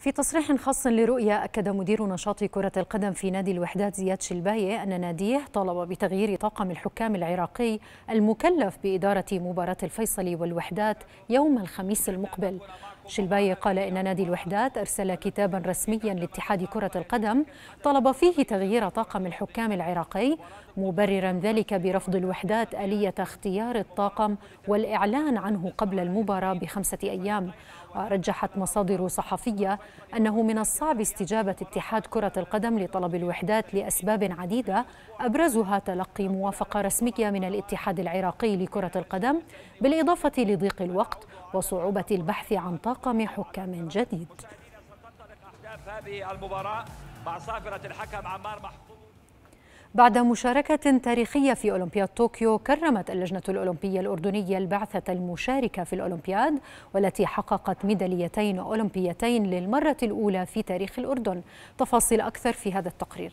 في تصريح خاص لرؤيا أكد مدير نشاط كرة القدم في نادي الوحدات زياد شلباية أن ناديه طالب بتغيير طاقم الحكام العراقي المكلف بإدارة مباراة الفيصلي والوحدات يوم الخميس المقبل شلباي قال إن نادي الوحدات أرسل كتابا رسميا لاتحاد كرة القدم طلب فيه تغيير طاقم الحكام العراقي مبررا ذلك برفض الوحدات آلية اختيار الطاقم والإعلان عنه قبل المباراة بخمسة أيام رجحت مصادر صحفية أنه من الصعب استجابة اتحاد كرة القدم لطلب الوحدات لأسباب عديدة أبرزها تلقي موافقة رسمية من الاتحاد العراقي لكرة القدم بالإضافة لضيق الوقت وصعوبة البحث عن طاقم حكام جديد بعد مشاركة تاريخية في أولمبياد طوكيو كرمت اللجنة الأولمبية الأردنية البعثة المشاركة في الأولمبياد والتي حققت ميداليتين أولمبيتين للمرة الأولى في تاريخ الأردن تفاصيل أكثر في هذا التقرير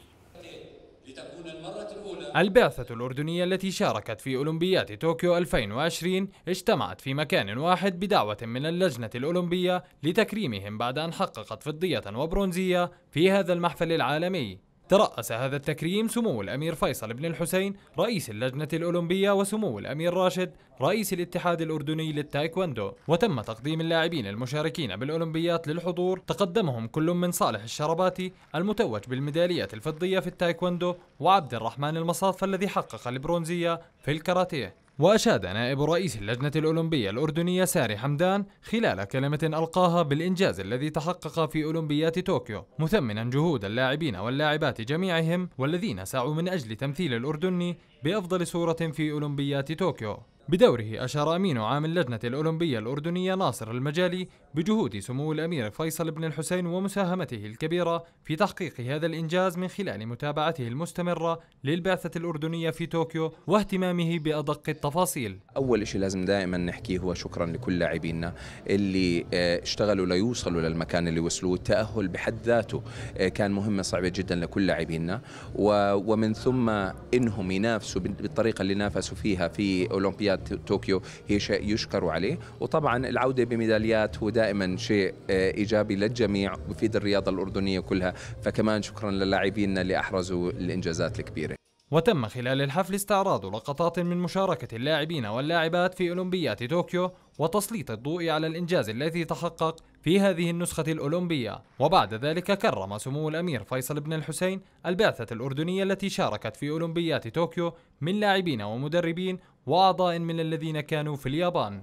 لتكون المرة البعثة الأردنية التي شاركت في أولمبياد طوكيو 2020 اجتمعت في مكان واحد بدعوة من اللجنة الأولمبية لتكريمهم بعد أن حققت فضية وبرونزية في هذا المحفل العالمي ترأس هذا التكريم سمو الأمير فيصل بن الحسين رئيس اللجنة الأولمبية وسمو الأمير راشد رئيس الاتحاد الأردني للتايكواندو وتم تقديم اللاعبين المشاركين بالأولمبيات للحضور تقدمهم كل من صالح الشرباتي المتوج بالميدالية الفضية في التايكواندو وعبد الرحمن المصاف الذي حقق البرونزية في الكاراتيه وأشاد نائب رئيس اللجنة الأولمبية الأردنية ساري حمدان خلال كلمة ألقاها بالإنجاز الذي تحقق في أولمبيات طوكيو مثمنا جهود اللاعبين واللاعبات جميعهم والذين سعوا من أجل تمثيل الأردني بأفضل صورة في أولمبيات طوكيو بدوره أشار أمين عام اللجنة الأولمبية الأردنية ناصر المجالي بجهود سمو الأمير فيصل بن الحسين ومساهمته الكبيرة في تحقيق هذا الإنجاز من خلال متابعته المستمرة للبعثة الأردنية في طوكيو واهتمامه بأدق التفاصيل أول شيء لازم دائما نحكيه هو شكرا لكل لاعبينا اللي آه، اشتغلوا ليوصلوا للمكان اللي وصلوا التأهل بحد ذاته آه، كان مهمة صعبة جدا لكل لاعبينا ومن ثم إنهم ينافسوا بالطريقة اللي نافسوا فيها في أولمبياد اولمبياد طوكيو هي شيء يشكر عليه وطبعا العوده بميداليات هو دائما شيء آه، ايجابي للجميع بفيد الرياضه الاردنيه كلها فكمان شكرا للاعبين اللي احرزوا الانجازات الكبيره وتم خلال الحفل استعراض لقطات من مشاركة اللاعبين واللاعبات في أولمبياد طوكيو وتسليط الضوء على الإنجاز الذي تحقق في هذه النسخة الأولمبية وبعد ذلك كرم سمو الأمير فيصل بن الحسين البعثة الأردنية التي شاركت في أولمبيات طوكيو من لاعبين ومدربين وأعضاء من الذين كانوا في اليابان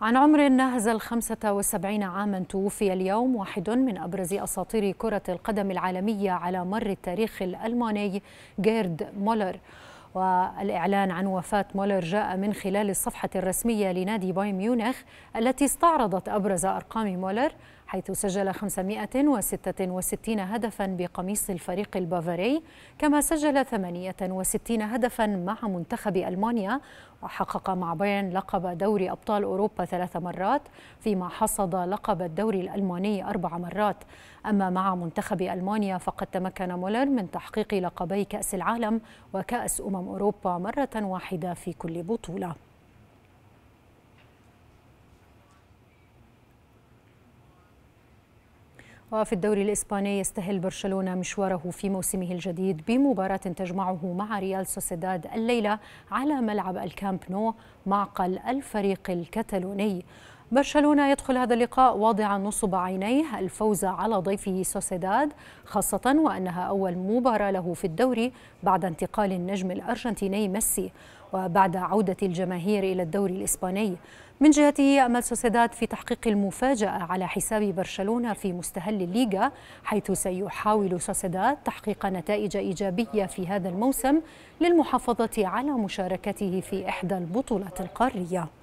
عن عمر ناهز ال 75 عاما توفي اليوم واحد من ابرز اساطير كره القدم العالميه على مر التاريخ الالماني جيرد مولر والإعلان عن وفاة مولر جاء من خلال الصفحة الرسمية لنادي باي ميونخ التي استعرضت أبرز أرقام مولر حيث سجل 566 هدفا بقميص الفريق البافاري كما سجل 68 هدفا مع منتخب ألمانيا وحقق مع بايرن لقب دوري أبطال أوروبا ثلاث مرات فيما حصد لقب الدوري الألماني أربع مرات أما مع منتخب ألمانيا فقد تمكن مولر من تحقيق لقبي كأس العالم وكأس أمم أوروبا مرة واحدة في كل بطولة وفي الدوري الإسباني يستهل برشلونة مشواره في موسمه الجديد بمباراة تجمعه مع ريال سوسيداد الليلة على ملعب الكامب نو معقل الفريق الكتالوني برشلونة يدخل هذا اللقاء واضعا نصب عينيه الفوز على ضيفه سوسيداد خاصة وأنها أول مباراة له في الدوري بعد انتقال النجم الأرجنتيني ميسي وبعد عودة الجماهير إلى الدوري الإسباني من جهته يأمل سوسيداد في تحقيق المفاجأة على حساب برشلونة في مستهل الليغا حيث سيحاول سوسيداد تحقيق نتائج إيجابية في هذا الموسم للمحافظة على مشاركته في إحدى البطولات القارية